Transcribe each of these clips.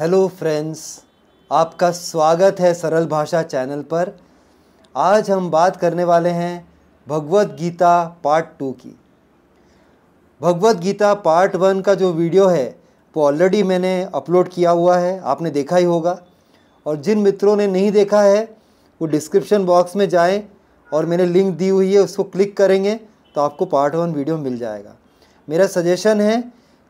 hello friends आपका स्वागत है सरल भाषा चैनल पर आज हम बात करने वाले हैं भगवत गीता पार्ट टू की भगवत गीता पार्ट वन का जो वीडियो है वो ऑलरेडी मैंने अपलोड किया हुआ है आपने देखा ही होगा और जिन मित्रों ने नहीं देखा है वो डिस्क्रिप्शन बॉक्स में जाएं और मैंने लिंक दी हुई है उसको क्लिक करेंगे तो आपको पार्ट वन वीडियो मिल जाएगा मेरा सजेशन है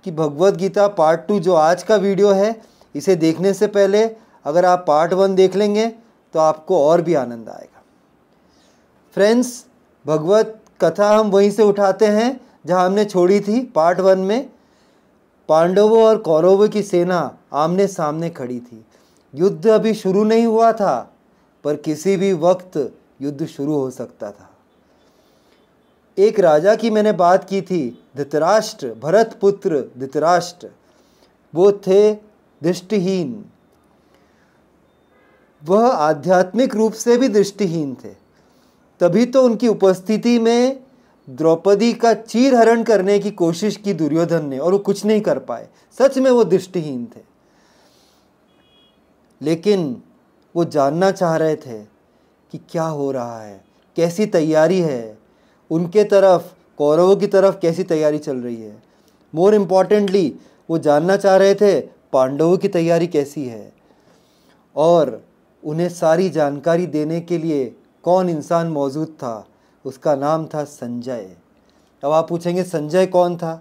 कि भगवत गीता पार्ट टू जो आज का वीडियो है इसे देखने से पहले अगर आप पार्ट वन देख लेंगे तो आपको और भी आनंद आएगा फ्रेंड्स भगवत कथा हम वहीं से उठाते हैं जहां हमने छोड़ी थी पार्ट वन में पांडवों और कौरवों की सेना आमने सामने खड़ी थी युद्ध अभी शुरू नहीं हुआ था पर किसी भी वक्त युद्ध शुरू हो सकता था एक राजा की मैंने बात की थी धृतराष्ट्र भरत पुत्र धृतराष्ट्र वो थे दृष्टिहीन वह आध्यात्मिक रूप से भी दृष्टिहीन थे तभी तो उनकी उपस्थिति में द्रौपदी का चीर हरण करने की कोशिश की दुर्योधन ने और वो कुछ नहीं कर पाए सच में वो दृष्टिहीन थे लेकिन वो जानना चाह रहे थे कि क्या हो रहा है कैसी तैयारी है उनके तरफ कौरवों की तरफ कैसी तैयारी चल रही है मोर इम्पॉर्टेंटली वो जानना चाह रहे थे पांडवों की तैयारी कैसी है और उन्हें सारी जानकारी देने के लिए कौन इंसान मौजूद था उसका नाम था संजय अब आप पूछेंगे संजय कौन था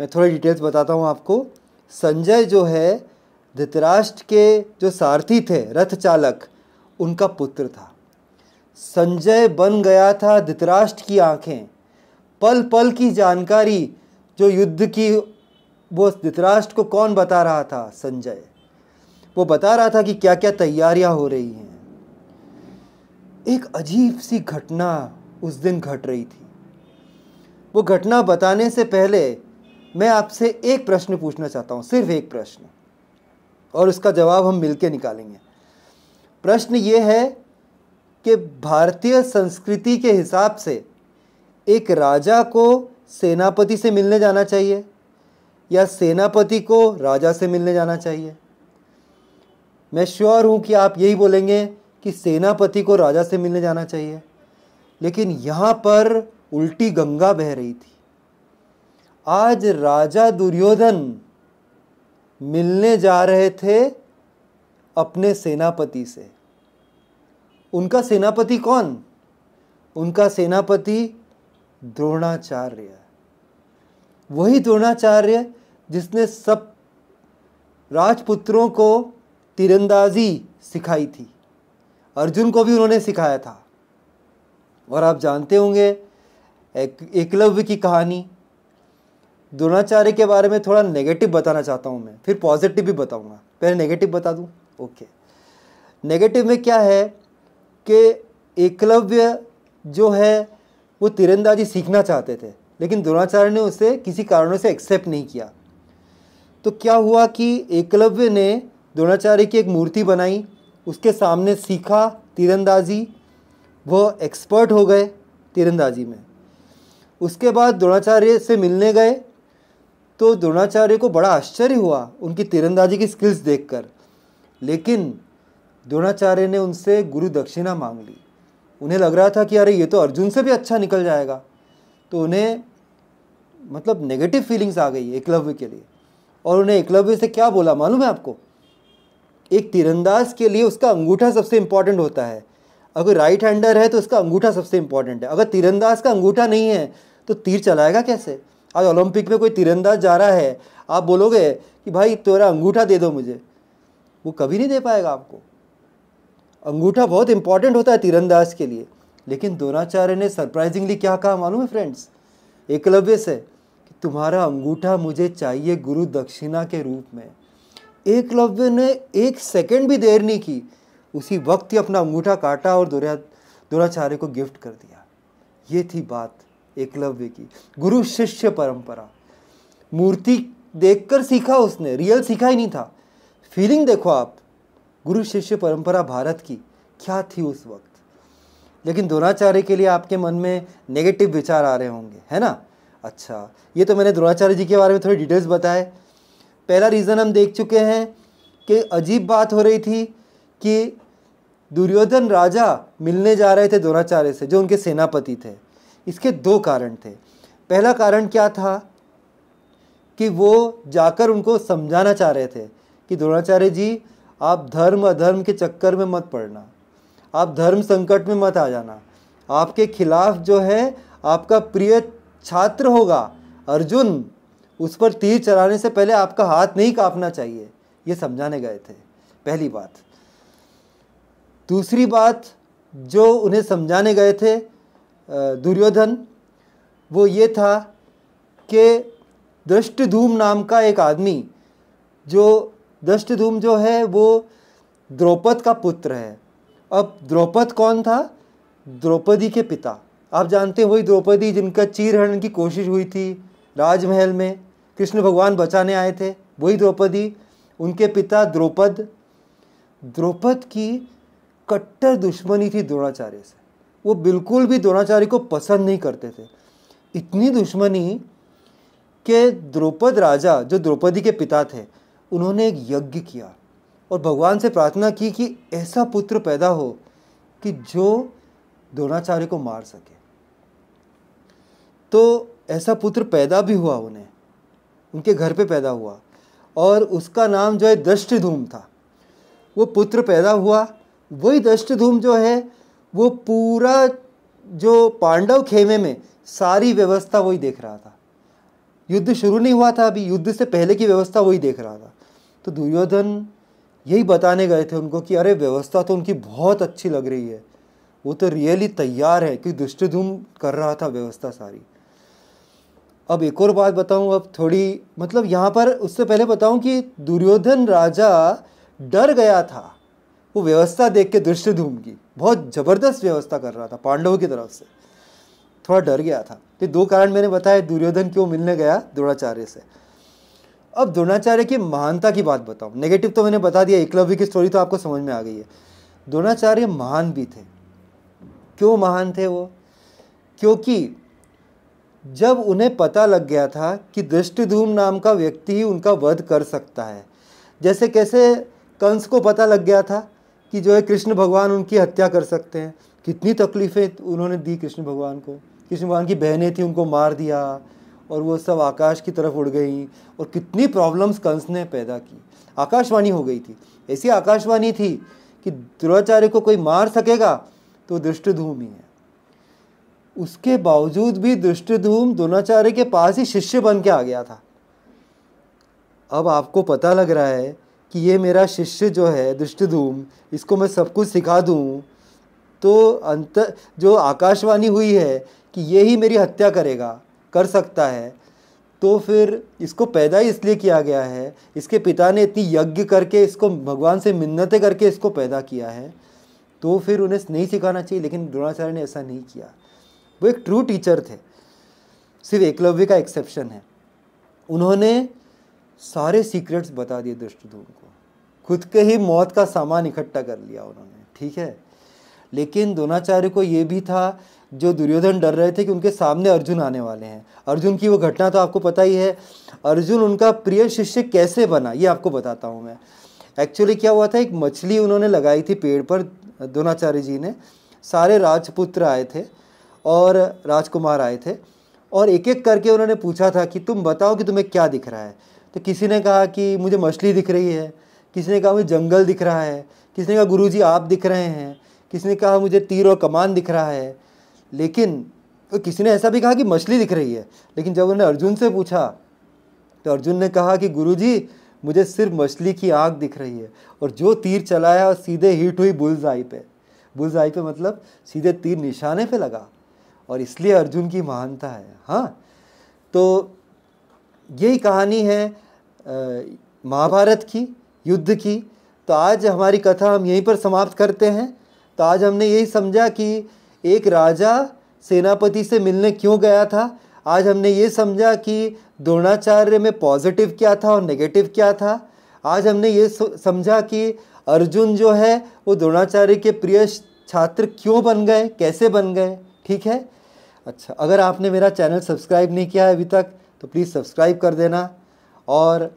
मैं थोड़ी डिटेल्स बताता हूँ आपको संजय जो है धृतराष्ट्र के जो सारथी थे रथ चालक उनका पुत्र था संजय बन गया था धृतराष्ट्र की आंखें पल पल की जानकारी जो युद्ध की वो धृतराष्ट्र को कौन बता रहा था संजय वो बता रहा था कि क्या क्या तैयारियां हो रही हैं एक अजीब सी घटना उस दिन घट रही थी वो घटना बताने से पहले मैं आपसे एक प्रश्न पूछना चाहता हूँ सिर्फ एक प्रश्न और उसका जवाब हम मिलके निकालेंगे प्रश्न ये है कि भारतीय संस्कृति के हिसाब से एक राजा को सेनापति से मिलने जाना चाहिए या सेनापति को राजा से मिलने जाना चाहिए मैं श्योर हूँ कि आप यही बोलेंगे कि सेनापति को राजा से मिलने जाना चाहिए लेकिन यहाँ पर उल्टी गंगा बह रही थी आज राजा दुर्योधन मिलने जा रहे थे अपने सेनापति से उनका सेनापति कौन उनका सेनापति द्रोणाचार्य वही द्रोणाचार्य जिसने सब राजपुत्रों को तीरंदाजी सिखाई थी अर्जुन को भी उन्होंने सिखाया था और आप जानते होंगे एक, एकलव्य की कहानी द्रोणाचार्य के बारे में थोड़ा नेगेटिव बताना चाहता हूँ मैं फिर पॉजिटिव भी बताऊँगा पहले नेगेटिव बता दूँ ओके नेगेटिव में क्या है कि एकलव्य जो है वो तीरंदाजी सीखना चाहते थे लेकिन द्रोणाचार्य ने उसे किसी कारणों से एक्सेप्ट नहीं किया तो क्या हुआ कि एकलव्य ने द्रोणाचार्य की एक मूर्ति बनाई उसके सामने सीखा तीरंदाजी वह एक्सपर्ट हो गए तीरंदाजी में उसके बाद द्रोणाचार्य से मिलने गए तो द्रोणाचार्य को बड़ा आश्चर्य हुआ उनकी तीरंदाजी की स्किल्स देखकर लेकिन द्रोणाचार्य ने उनसे गुरु दक्षिणा मांग ली उन्हें लग रहा था कि अरे ये तो अर्जुन से भी अच्छा निकल जाएगा तो उन्हें मतलब नेगेटिव फीलिंग्स आ गई एकलव्य के लिए और उन्हें एकलव्य से क्या बोला मालूम है आपको एक तीरंदाज के लिए उसका अंगूठा सबसे इंपॉर्टेंट होता है अगर राइट हैंडर है तो उसका अंगूठा सबसे इम्पॉर्टेंट है अगर तीरंदाज का अंगूठा नहीं है तो तीर चलाएगा कैसे आज ओलंपिक में कोई तीरंदाज जा रहा है आप बोलोगे कि भाई तेरा अंगूठा दे दो मुझे वो कभी नहीं दे पाएगा आपको अंगूठा बहुत इंपॉर्टेंट होता है तीरंदाज के लिए लेकिन द्रोणाचार्य ने सरप्राइजिंगली क्या कहा मालूम है फ्रेंड्स एकलव्य से तुम्हारा अंगूठा मुझे चाहिए गुरु दक्षिणा के रूप में एकलव्य ने एक सेकंड भी देर नहीं की उसी वक्त ही अपना अंगूठा काटा और दुरा दुराचार्य को गिफ्ट कर दिया ये थी बात एकलव्य की गुरु शिष्य परंपरा मूर्ति देखकर सीखा उसने रियल सीखा ही नहीं था फीलिंग देखो आप गुरु शिष्य परंपरा भारत की क्या थी उस वक्त लेकिन द्रोणाचार्य के लिए आपके मन में नेगेटिव विचार आ रहे होंगे है ना अच्छा ये तो मैंने द्रोणाचार्य जी के बारे में थोड़ी डिटेल्स बताए पहला रीज़न हम देख चुके हैं कि अजीब बात हो रही थी कि दुर्योधन राजा मिलने जा रहे थे द्रोणाचार्य से जो उनके सेनापति थे इसके दो कारण थे पहला कारण क्या था कि वो जाकर उनको समझाना चाह रहे थे कि द्रोणाचार्य जी आप धर्म अधर्म के चक्कर में मत पड़ना आप धर्म संकट में मत आ जाना आपके खिलाफ जो है आपका प्रिय छात्र होगा अर्जुन उस पर तीर चलाने से पहले आपका हाथ नहीं कांपना चाहिए ये समझाने गए थे पहली बात दूसरी बात जो उन्हें समझाने गए थे दुर्योधन वो ये था कि दृष्टधूम नाम का एक आदमी जो दृष्टधूम जो है वो द्रौपद का पुत्र है अब द्रौपद कौन था द्रौपदी के पिता आप जानते हैं वही द्रौपदी जिनका चीरहरण की कोशिश हुई थी राजमहल में कृष्ण भगवान बचाने आए थे वही द्रौपदी उनके पिता द्रौपद द्रौपद की कट्टर दुश्मनी थी द्रोणाचार्य से वो बिल्कुल भी द्रोणाचार्य को पसंद नहीं करते थे इतनी दुश्मनी के द्रौपद राजा जो द्रौपदी के पिता थे उन्होंने एक यज्ञ किया और भगवान से प्रार्थना की कि ऐसा पुत्र पैदा हो कि जो द्रोणाचार्य को मार सके तो ऐसा पुत्र पैदा भी हुआ उन्हें उनके घर पे पैदा हुआ और उसका नाम जो है दृष्टिधूम था वो पुत्र पैदा हुआ वही दृष्टिधूम जो है वो पूरा जो पांडव खेमे में सारी व्यवस्था वही देख रहा था युद्ध शुरू नहीं हुआ था अभी युद्ध से पहले की व्यवस्था वही देख रहा था तो दुर्योधन यही बताने गए थे उनको कि अरे व्यवस्था तो उनकी बहुत अच्छी लग रही है वो तो रियली तैयार है कि दृष्टिधूम कर रहा था व्यवस्था सारी अब एक और बात बताऊं अब थोड़ी मतलब यहाँ पर उससे पहले बताऊं कि दुर्योधन राजा डर गया था वो व्यवस्था देख के धूम की बहुत ज़बरदस्त व्यवस्था कर रहा था पांडवों की तरफ से थोड़ा डर गया था तो दो कारण मैंने बताया दुर्योधन क्यों मिलने गया द्रोणाचार्य से अब द्रोणाचार्य की महानता की बात बताऊँ नेगेटिव तो मैंने बता दिया एकलव्य की स्टोरी तो आपको समझ में आ गई है द्रोणाचार्य महान भी थे क्यों महान थे वो क्योंकि जब उन्हें पता लग गया था कि दृष्टिधूम नाम का व्यक्ति ही उनका वध कर सकता है जैसे कैसे कंस को पता लग गया था कि जो है कृष्ण भगवान उनकी हत्या कर सकते हैं कितनी तकलीफ़ें उन्होंने दी कृष्ण भगवान को कृष्ण भगवान की बहनें थी उनको मार दिया और वो सब आकाश की तरफ उड़ गई और कितनी प्रॉब्लम्स कंस ने पैदा की आकाशवाणी हो गई थी ऐसी आकाशवाणी थी कि द्रोणाचार्य को कोई मार सकेगा तो दृष्टिधूम ही है उसके बावजूद भी दृष्टिधूम द्रोणाचार्य के पास ही शिष्य बन के आ गया था अब आपको पता लग रहा है कि ये मेरा शिष्य जो है दृष्टिधूम इसको मैं सब कुछ सिखा दूँ तो अंत जो आकाशवाणी हुई है कि ये ही मेरी हत्या करेगा कर सकता है तो फिर इसको पैदा ही इसलिए किया गया है इसके पिता ने इतनी यज्ञ करके इसको भगवान से मिन्नतें करके इसको पैदा किया है तो फिर उन्हें नहीं सिखाना चाहिए लेकिन द्रोणाचार्य ने ऐसा नहीं किया वो एक ट्रू टीचर थे सिर्फ एकलव्य का एक्सेप्शन है उन्होंने सारे सीक्रेट्स बता दिए दृष्टिधूम को खुद के ही मौत का सामान इकट्ठा कर लिया उन्होंने ठीक है लेकिन द्रोणाचार्य को ये भी था जो दुर्योधन डर रहे थे कि उनके सामने अर्जुन आने वाले हैं अर्जुन की वो घटना तो आपको पता ही है अर्जुन उनका प्रिय शिष्य कैसे बना ये आपको बताता हूँ मैं एक्चुअली क्या हुआ था एक मछली उन्होंने लगाई थी पेड़ पर द्रोणाचार्य जी ने सारे राजपुत्र आए थे और राजकुमार आए थे और एक एक करके उन्होंने पूछा था कि तुम बताओ कि तुम्हें क्या दिख रहा है तो किसी ने कहा कि मुझे मछली दिख रही है किसी ने कहा मुझे जंगल दिख रहा है किसी ने कहा गुरु आप दिख रहे हैं किसी ने कहा मुझे तीर और कमान दिख रहा है लेकिन तो किसी ने ऐसा भी कहा कि मछली दिख रही है लेकिन जब उन्होंने अर्जुन से पूछा तो अर्जुन ने कहा कि गुरुजी मुझे सिर्फ मछली की आँख दिख रही है और जो तीर चलाया सीधे हिट हुई बुलजाई पे बुलजाई पे मतलब सीधे तीर निशाने पे लगा और इसलिए अर्जुन की महानता है हाँ तो यही कहानी है महाभारत की युद्ध की तो आज हमारी कथा हम यहीं पर समाप्त करते हैं तो आज हमने यही समझा कि एक राजा सेनापति से मिलने क्यों गया था आज हमने ये समझा कि द्रोणाचार्य में पॉजिटिव क्या था और नेगेटिव क्या था आज हमने ये समझा कि अर्जुन जो है वो द्रोणाचार्य के प्रिय छात्र क्यों बन गए कैसे बन गए ठीक है अच्छा अगर आपने मेरा चैनल सब्सक्राइब नहीं किया है अभी तक तो प्लीज़ सब्सक्राइब कर देना और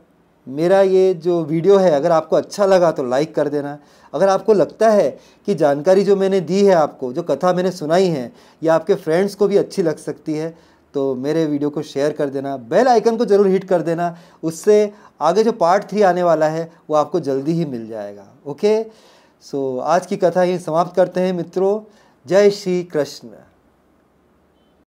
मेरा ये जो वीडियो है अगर आपको अच्छा लगा तो लाइक कर देना अगर आपको लगता है कि जानकारी जो मैंने दी है आपको जो कथा मैंने सुनाई है या आपके फ्रेंड्स को भी अच्छी लग सकती है तो मेरे वीडियो को शेयर कर देना बेल आइकन को ज़रूर हिट कर देना उससे आगे जो पार्ट थ्री आने वाला है वो आपको जल्दी ही मिल जाएगा ओके सो आज की कथा यहीं समाप्त करते हैं मित्रों जय श्री कृष्ण